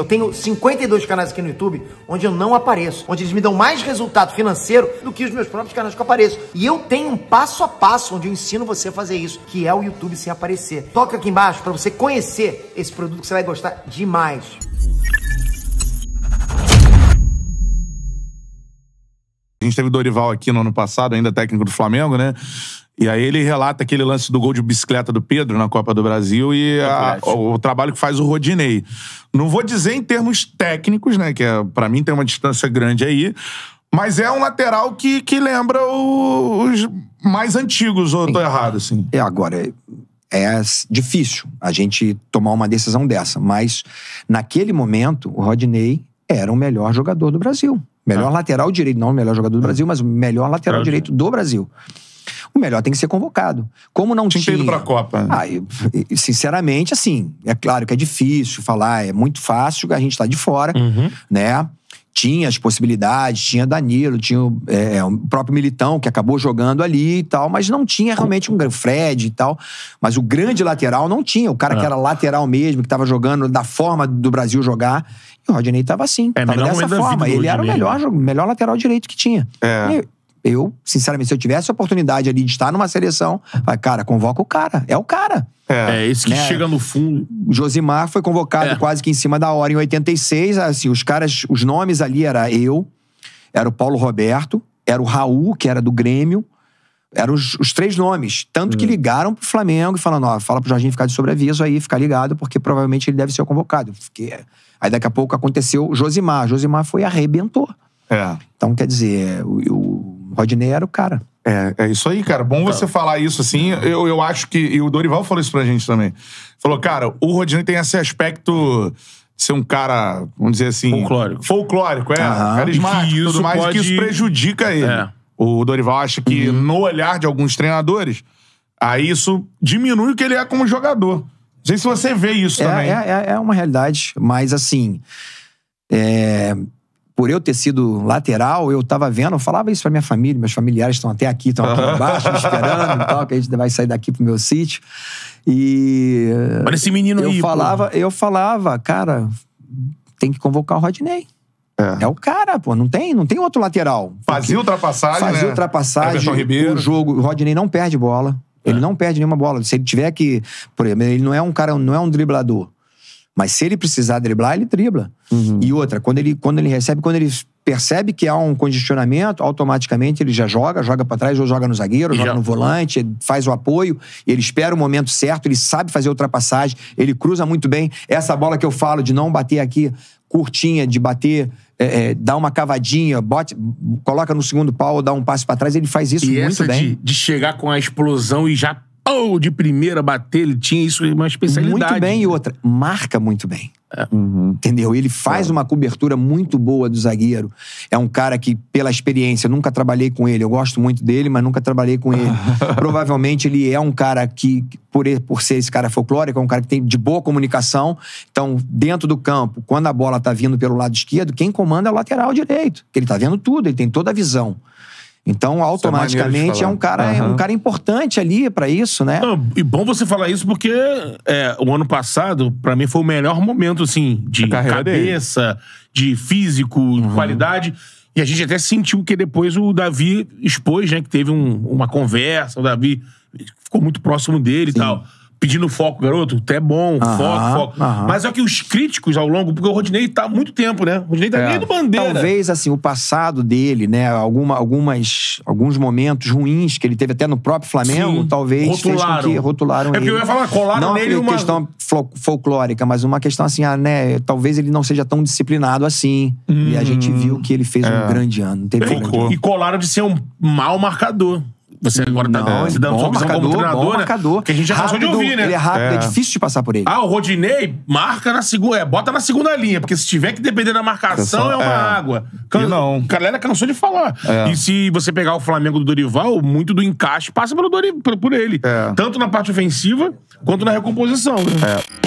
Eu tenho 52 canais aqui no YouTube onde eu não apareço, onde eles me dão mais resultado financeiro do que os meus próprios canais que eu apareço. E eu tenho um passo a passo onde eu ensino você a fazer isso, que é o YouTube sem aparecer. Toca aqui embaixo para você conhecer esse produto que você vai gostar demais. A gente teve Dorival aqui no ano passado, ainda técnico do Flamengo, né? E aí ele relata aquele lance do gol de bicicleta do Pedro na Copa do Brasil e é a, o, o, trabalho que faz o Rodinei. Não vou dizer em termos técnicos, né? Que é, para mim tem uma distância grande aí. Mas é um lateral que, que lembra os mais antigos, ou eu tô errado, assim. É, agora, é, é difícil a gente tomar uma decisão dessa. Mas, naquele momento, o Rodinei era o melhor jogador do Brasil. Melhor ah. lateral direito, não o melhor jogador do hum. Brasil, mas o melhor lateral direito do Brasil o melhor tem que ser convocado. Como não tinha... para a Copa. Né? Ah, eu, sinceramente, assim, é claro que é difícil falar, é muito fácil, a gente está de fora, uhum. né? Tinha as possibilidades, tinha Danilo, tinha o, é, é, o próprio Militão, que acabou jogando ali e tal, mas não tinha realmente um grande Fred e tal. Mas o grande lateral não tinha, o cara que é. era lateral mesmo, que estava jogando da forma do Brasil jogar. E o Rodney estava assim, é, tava dessa forma. Ele era o melhor, né? melhor lateral direito que tinha. É. E, eu, sinceramente, se eu tivesse a oportunidade ali de estar numa seleção, vai, cara, convoca o cara. É o cara. É, é isso que né? chega no fundo. Josimar foi convocado é. quase que em cima da hora, em 86. Assim, os caras, os nomes ali era eu, era o Paulo Roberto, era o Raul, que era do Grêmio. Eram os, os três nomes. Tanto hum. que ligaram pro Flamengo e falando: ó, fala pro Jorginho ficar de sobreaviso aí, ficar ligado, porque provavelmente ele deve ser convocado. porque Aí daqui a pouco aconteceu Josimar. Josimar foi arrebentou. É. Então, quer dizer, o, o Rodney era o cara. É, é isso aí, cara. Bom você tá. falar isso assim. Eu, eu acho que. E o Dorival falou isso pra gente também. Falou, cara, o Rodinei tem esse aspecto de ser um cara, vamos dizer assim. Folclórico. Folclórico, é. Aham. Carismático e tudo mais, pode... que isso prejudica ele. É. O Dorival acha que, uhum. no olhar de alguns treinadores, aí isso diminui o que ele é como jogador. Não sei se você vê isso é, também. É, é, é uma realidade, mas assim. É, por eu ter sido lateral, eu tava vendo, eu falava isso pra minha família, meus familiares estão até aqui, estão aqui embaixo, me esperando e tal, que a gente vai sair daqui pro meu sítio. E. Olha esse menino eu aí. Falava, eu falava, cara, tem que convocar o Rodney. É. é. o cara, pô. Não tem, não tem outro lateral. Fazia ultrapassagem. Fazia né? ultrapassagem. O jogo, o Rodney não perde bola. É. Ele não perde nenhuma bola. Se ele tiver que. Por exemplo, ele não é um cara, não é um driblador. Mas se ele precisar driblar, ele dribla. Uhum. E outra, quando ele, quando ele recebe, quando ele percebe que há um condicionamento automaticamente ele já joga, joga para trás, ou joga no zagueiro, joga já. no volante, faz o apoio, ele espera o momento certo, ele sabe fazer ultrapassagem, ele cruza muito bem. Essa bola que eu falo de não bater aqui curtinha, de bater, é, é, dar uma cavadinha, bote, coloca no segundo pau ou dá um passo para trás, ele faz isso e muito bem. De, de chegar com a explosão e já oh, de primeira, bater, ele tinha isso, uma especialidade. Muito bem, né? e outra, marca muito bem. É. Uhum. Entendeu? Ele faz é. uma cobertura muito boa do zagueiro. É um cara que, pela experiência, nunca trabalhei com ele. Eu gosto muito dele, mas nunca trabalhei com ele. Provavelmente ele é um cara que, por, por ser esse cara folclórico, é um cara que tem de boa comunicação. Então, dentro do campo, quando a bola tá vindo pelo lado esquerdo, quem comanda é o lateral direito. Ele tá vendo tudo, ele tem toda a visão. Então, é automaticamente é, é um cara uhum. um cara importante ali para isso, né? Não, e bom você falar isso porque é, o ano passado para mim foi o melhor momento assim de cabeça, dele. de físico, uhum. qualidade. E a gente até sentiu que depois o Davi expôs, né, que teve um, uma conversa, o Davi ficou muito próximo dele Sim. e tal pedindo foco, garoto, tu é bom, aham, foco, foco. Aham. Mas é que os críticos ao longo, porque o Rodinei tá há muito tempo, né? O Rodinei tá é. meio do bandeira. Talvez, assim, o passado dele, né? Alguma, algumas, alguns momentos ruins que ele teve até no próprio Flamengo, Sim. talvez rotularam. fez que rotularam É porque ele. eu ia falar, colaram não nele uma... questão folclórica, mas uma questão assim, ah, né? Talvez ele não seja tão disciplinado assim. Hum. E a gente hum. viu que ele fez é. um grande ano. Teve um grande E colaram de ser um mau marcador. Você agora tá não, dando bom, sua visão marcador, como treinador, né? marcador. Que a gente já rápido, cansou de ouvir, né? Ele é rápido, é. é. difícil de passar por ele. Ah, o Rodinei marca na segunda... É, bota na segunda linha, porque se tiver que depender da marcação, é uma é. água. Can... Não. Galera cansou de falar. É. E se você pegar o Flamengo do Dorival, muito do encaixe passa pelo Dorival por ele. É. Tanto na parte ofensiva, quanto na recomposição. Né? É.